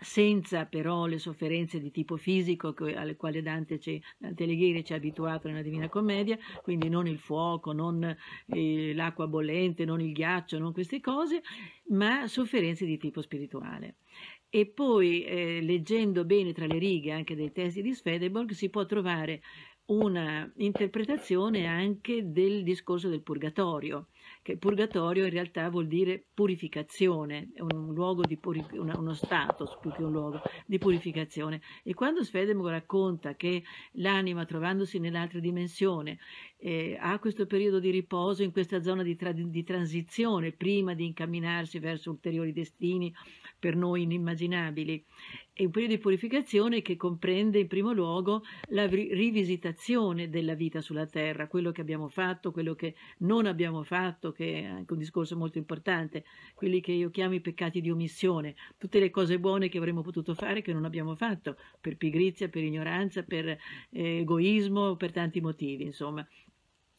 senza però le sofferenze di tipo fisico alle quali Dante, ci, Dante Alighieri ci ha abituato nella Divina Commedia, quindi non il fuoco, non eh, l'acqua bollente, non il ghiaccio, non queste cose, ma sofferenze di tipo spirituale. E poi eh, leggendo bene tra le righe anche dei testi di Swedenborg si può trovare una interpretazione anche del discorso del purgatorio che purgatorio in realtà vuol dire purificazione, è un luogo di purificazione, uno stato più che un luogo di purificazione. E quando Svedemgo racconta che l'anima trovandosi nell'altra dimensione eh, ha questo periodo di riposo in questa zona di, tra di transizione prima di incamminarsi verso ulteriori destini per noi inimmaginabili. È un periodo di purificazione che comprende in primo luogo la ri rivisitazione della vita sulla Terra, quello che abbiamo fatto, quello che non abbiamo fatto, che è anche un discorso molto importante, quelli che io chiamo i peccati di omissione, tutte le cose buone che avremmo potuto fare che non abbiamo fatto, per pigrizia, per ignoranza, per eh, egoismo, per tanti motivi, insomma.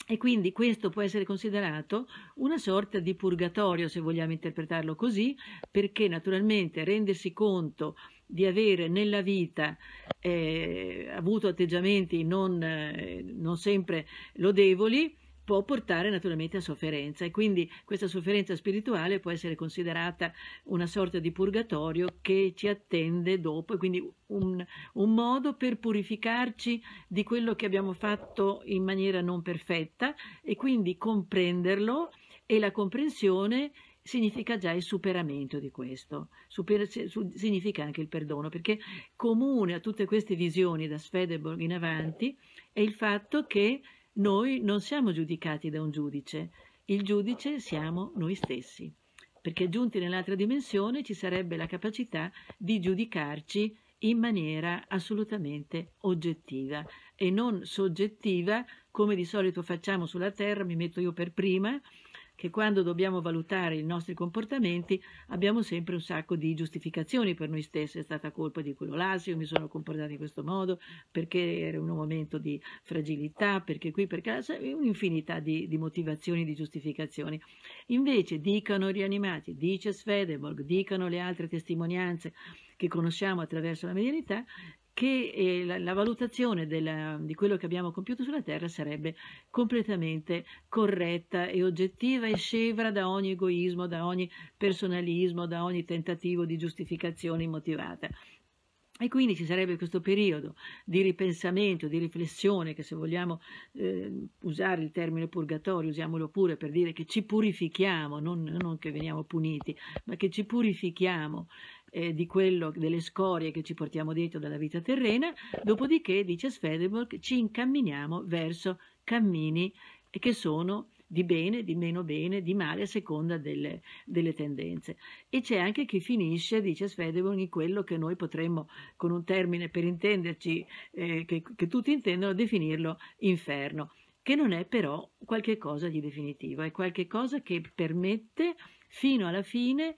E quindi questo può essere considerato una sorta di purgatorio, se vogliamo interpretarlo così, perché naturalmente rendersi conto di avere nella vita eh, avuto atteggiamenti non, eh, non sempre lodevoli può portare naturalmente a sofferenza e quindi questa sofferenza spirituale può essere considerata una sorta di purgatorio che ci attende dopo e quindi un, un modo per purificarci di quello che abbiamo fatto in maniera non perfetta e quindi comprenderlo e la comprensione significa già il superamento di questo, Super, significa anche il perdono, perché comune a tutte queste visioni da Swedenborg in avanti è il fatto che noi non siamo giudicati da un giudice, il giudice siamo noi stessi, perché giunti nell'altra dimensione ci sarebbe la capacità di giudicarci in maniera assolutamente oggettiva e non soggettiva, come di solito facciamo sulla Terra, mi metto io per prima, che quando dobbiamo valutare i nostri comportamenti abbiamo sempre un sacco di giustificazioni per noi stessi, è stata colpa di quello là, se io mi sono comportato in questo modo, perché era un momento di fragilità, perché qui, perché là, un'infinità di, di motivazioni, di giustificazioni. Invece dicono i rianimati, dice Swedenborg, dicono le altre testimonianze che conosciamo attraverso la medianità, che eh, la, la, valutazione della, di quello che abbiamo compiuto sulla Terra sarebbe completamente corretta e oggettiva e scevra da ogni egoismo, da ogni personalismo, da ogni tentativo di giustificazione immotivata. E quindi ci sarebbe questo periodo di ripensamento, di riflessione, che se vogliamo eh, usare il termine purgatorio, usiamolo pure per dire che ci purifichiamo, non, non che veniamo puniti, ma che ci purifichiamo eh, di quello, delle scorie che ci portiamo dietro dalla vita terrena, dopodiché, dice Swedenborg, ci incamminiamo verso cammini che sono di bene, di meno bene, di male a seconda delle, delle tendenze. E c'è anche chi finisce, dice Svedevon, in quello che noi potremmo, con un termine per intenderci, eh, che, che tutti intendono, definirlo inferno, che non è però qualcosa di definitivo, è qualcosa che permette fino alla fine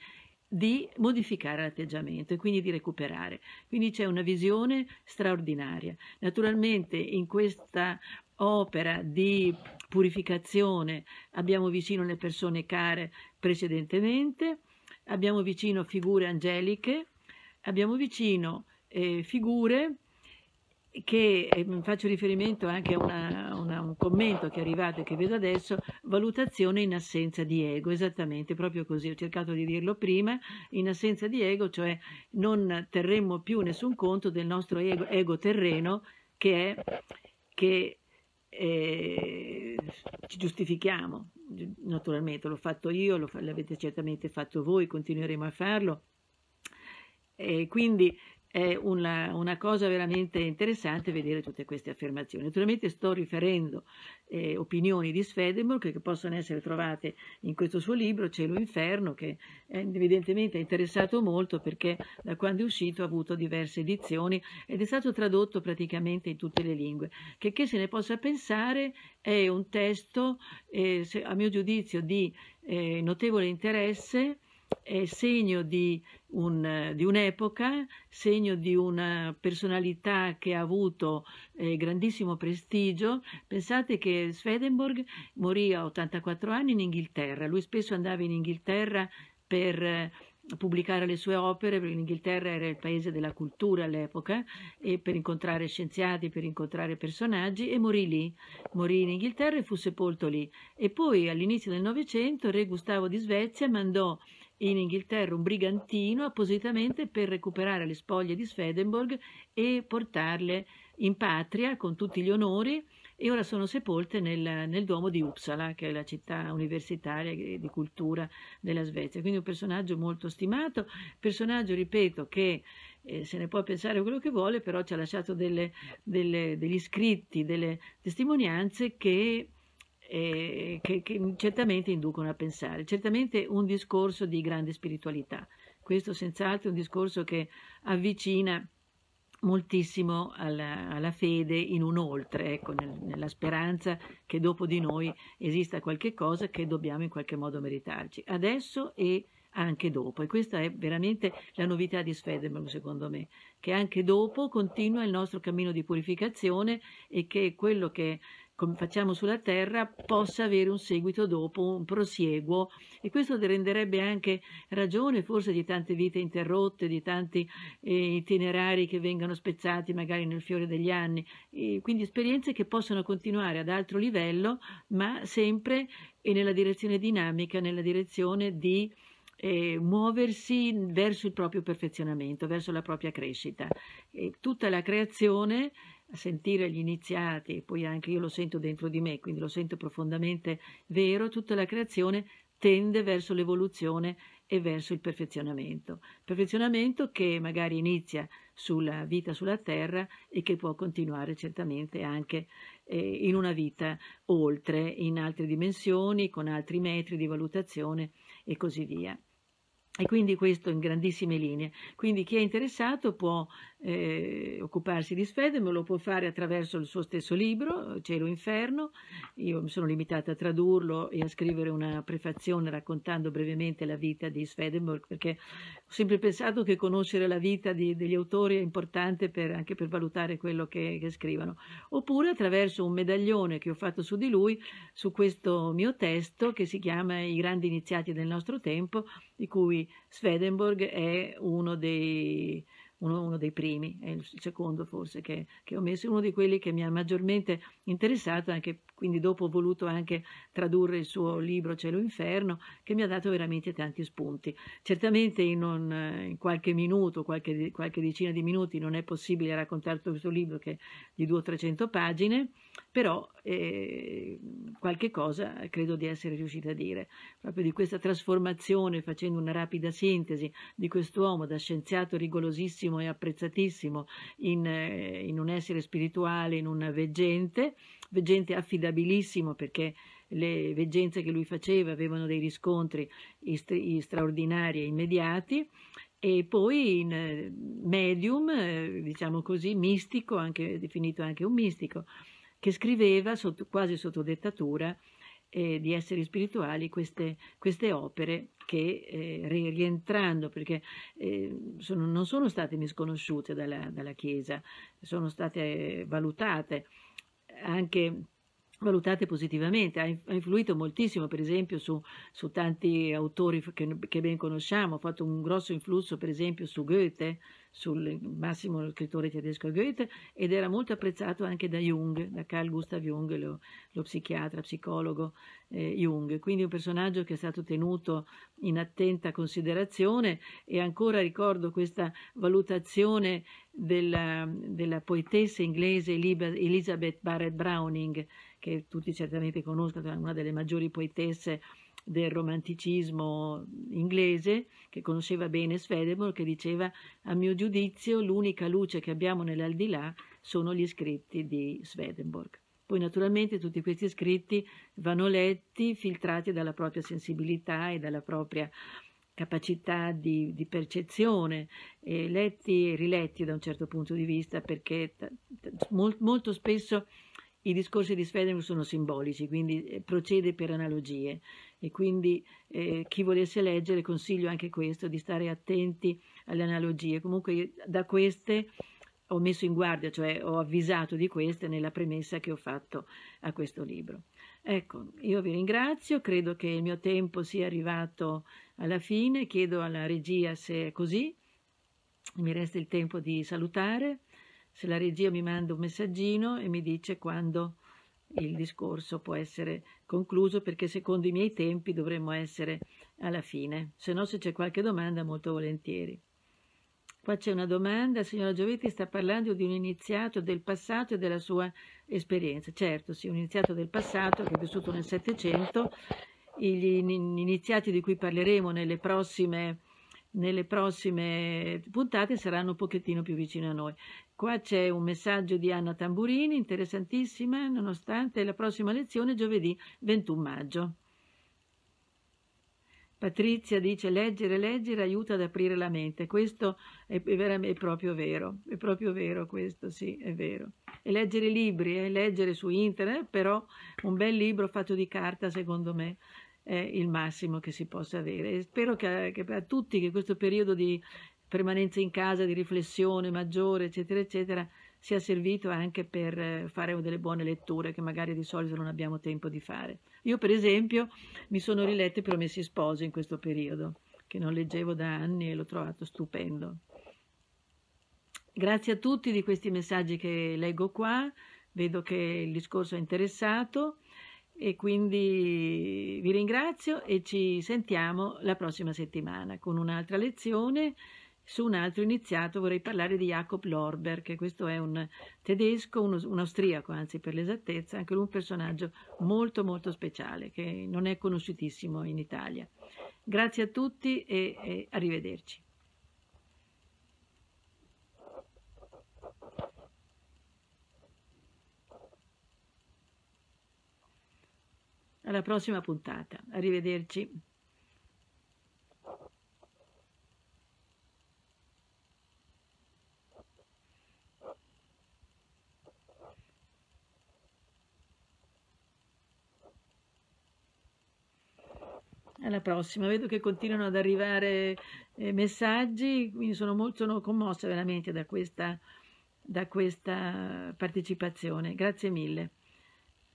di modificare l'atteggiamento e quindi di recuperare. Quindi c'è una visione straordinaria. Naturalmente in questa opera di purificazione abbiamo vicino le persone care precedentemente, abbiamo vicino figure angeliche, abbiamo vicino eh, figure che eh, faccio riferimento anche a una, un commento che è arrivato e che vedo adesso, valutazione in assenza di ego, esattamente proprio così, ho cercato di dirlo prima, in assenza di ego, cioè non terremmo più nessun conto del nostro ego, ego terreno che è che eh, ci giustifichiamo, naturalmente l'ho fatto io, l'avete certamente fatto voi, continueremo a farlo. E quindi è una, una, cosa veramente interessante vedere tutte queste affermazioni. Naturalmente sto riferendo eh, opinioni di Swedenborg che, possono essere trovate in questo suo libro Cielo e Inferno, che è, evidentemente ha interessato molto perché da quando è uscito ha avuto diverse edizioni ed è stato tradotto praticamente in tutte le lingue. Che, che se ne possa pensare è un testo, eh, se, a mio giudizio, di eh, notevole interesse è segno di, un, di, un'epoca, segno di una personalità che ha avuto eh, grandissimo prestigio. Pensate che Swedenborg morì a 84 anni in Inghilterra, lui spesso andava in Inghilterra per... Eh, pubblicare le sue opere, perché l'Inghilterra era il paese della cultura all'epoca, e per incontrare scienziati, per incontrare personaggi, e morì lì. Morì in Inghilterra e fu sepolto lì. E poi all'inizio del Novecento Re Gustavo di Svezia mandò in Inghilterra un brigantino appositamente per recuperare le spoglie di Swedenborg e portarle in patria con tutti gli onori e ora sono sepolte nel, nel, Duomo di Uppsala, che è la città universitaria e di cultura della Svezia. Quindi un personaggio molto stimato, personaggio, ripeto, che eh, se ne può pensare quello che vuole, però ci ha lasciato delle, delle, degli scritti, delle testimonianze che eh, che, che certamente inducono a pensare, certamente un discorso di grande spiritualità, questo senz'altro è un discorso che avvicina moltissimo alla, alla, fede in un oltre, ecco, nel, nella speranza che dopo di noi esista qualche cosa che dobbiamo in qualche modo meritarci, adesso e anche dopo. E questa è veramente la novità di Swedenborg, secondo me, che anche dopo continua il nostro cammino di purificazione e che quello che come facciamo sulla Terra, possa avere un seguito dopo, un prosieguo e questo renderebbe anche ragione forse di tante vite interrotte, di tanti eh, itinerari che vengano spezzati magari nel fiore degli anni, e quindi esperienze che possono continuare ad altro livello, ma sempre e eh, nella direzione dinamica, nella direzione di eh, muoversi verso il proprio perfezionamento, verso la propria crescita. E tutta la creazione sentire gli iniziati, poi anche io lo sento dentro di me, quindi lo sento profondamente vero, tutta la creazione tende verso l'evoluzione e verso il perfezionamento. Perfezionamento che magari inizia sulla vita sulla terra e che può continuare certamente anche eh, in una vita oltre, in altre dimensioni, con altri metri di valutazione e così via. E quindi questo in grandissime linee. Quindi chi è interessato può eh, occuparsi di Svedem, lo può fare attraverso il suo stesso libro, Cielo Inferno, io mi sono limitata a tradurlo e a scrivere una prefazione raccontando brevemente la vita di Swedenborg, perché ho sempre pensato che conoscere la vita di, degli autori è importante per, anche per valutare quello che, che scrivono, oppure attraverso un medaglione che ho fatto su di lui, su questo mio testo che si chiama I grandi iniziati del nostro tempo, di cui Swedenborg è uno dei uno, uno dei primi, è il secondo forse che, che, ho messo, uno di quelli che mi ha maggiormente interessato, anche, quindi dopo ho voluto anche tradurre il suo libro Cielo Inferno, che mi ha dato veramente tanti spunti. Certamente in, un, in qualche minuto, qualche, qualche, decina di minuti, non è possibile raccontare tutto questo libro che è di 200 o 300 pagine, però eh, qualche cosa credo di essere riuscita a dire, proprio di questa trasformazione, facendo una rapida sintesi di quest'uomo da scienziato rigorosissimo, amatissimo e apprezzatissimo in, eh, in un essere spirituale, in un veggente, veggente affidabilissimo perché le veggenze che lui faceva avevano dei riscontri straordinari e immediati e poi in eh, medium, eh, diciamo così, mistico, anche, definito anche un mistico, che scriveva sotto, quasi sotto dettatura eh, di esseri spirituali queste, queste opere che eh, rientrando, perché eh, sono, non sono state misconosciute dalla, dalla Chiesa, sono state valutate anche valutate positivamente, ha influito moltissimo per esempio su, su tanti autori che, che, ben conosciamo, ha fatto un grosso influsso per esempio su Goethe, sul massimo scrittore tedesco Goethe ed era molto apprezzato anche da Jung, da Carl Gustav Jung, lo, lo psichiatra, psicologo eh, Jung, quindi un personaggio che è stato tenuto in attenta considerazione e ancora ricordo questa valutazione della, della poetessa inglese Elizabeth Barrett Browning che tutti certamente conoscono, è una delle maggiori poetesse del romanticismo inglese, che conosceva bene Swedenborg, che diceva a mio giudizio l'unica luce che abbiamo nell'aldilà sono gli scritti di Swedenborg. Poi naturalmente tutti questi scritti vanno letti, filtrati dalla propria sensibilità e dalla propria capacità di, di percezione, e letti e riletti da un certo punto di vista, perché t- t- molt- molto spesso i discorsi di Swedenborg sono simbolici, quindi eh, procede per analogie e quindi eh, chi volesse leggere consiglio anche questo, di stare attenti alle analogie. Comunque da queste ho messo in guardia, cioè ho avvisato di queste nella premessa che ho fatto a questo libro. Ecco, io vi ringrazio, credo che il mio tempo sia arrivato alla fine, chiedo alla regia se è così, mi resta il tempo di salutare se la regia mi manda un messaggino e mi dice quando il discorso può essere concluso perché secondo i miei tempi dovremmo essere alla fine. Se no, se c'è qualche domanda, molto volentieri. Qua c'è una domanda, signora Giovetti sta parlando di un iniziato del passato e della sua esperienza. Certo, sì, un iniziato del passato che è vissuto nel Settecento, gli iniziati di cui parleremo nelle prossime, nelle prossime puntate saranno un pochettino più vicini a noi. Qua c'è un messaggio di Anna Tamburini, interessantissima, nonostante la prossima lezione giovedì 21 maggio. Patrizia dice leggere, leggere aiuta ad aprire la mente. Questo è, è, è, proprio vero, è proprio vero questo, sì, è vero. E leggere libri, eh, leggere su internet, però un bel libro fatto di carta, secondo me, eh, il massimo che si possa avere. E spero che, che a tutti che questo periodo di permanenza in casa, di riflessione maggiore, eccetera, eccetera, sia servito anche per fare delle buone letture che magari di solito non abbiamo tempo di fare. Io, per esempio, mi sono riletto I Promessi Sposi in questo periodo, che non leggevo da anni e l'ho trovato stupendo. Grazie a tutti di questi messaggi che leggo qua, vedo che il discorso è interessato. E quindi vi ringrazio e ci sentiamo la prossima settimana con un'altra lezione su un altro iniziato vorrei parlare di Jacob Lorber, che questo è un tedesco, uno, un austriaco anzi per l'esattezza, anche lui un personaggio molto molto speciale che non è conosciutissimo in Italia. Grazie a tutti e, e arrivederci. alla prossima puntata. Arrivederci. Alla prossima, vedo che continuano ad arrivare eh, messaggi, quindi sono, molto, sono commossa veramente da questa, da questa partecipazione. Grazie mille.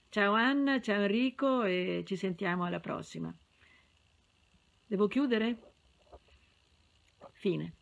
Ciao Anna, ciao Enrico e ci sentiamo alla prossima. Devo chiudere? Fine.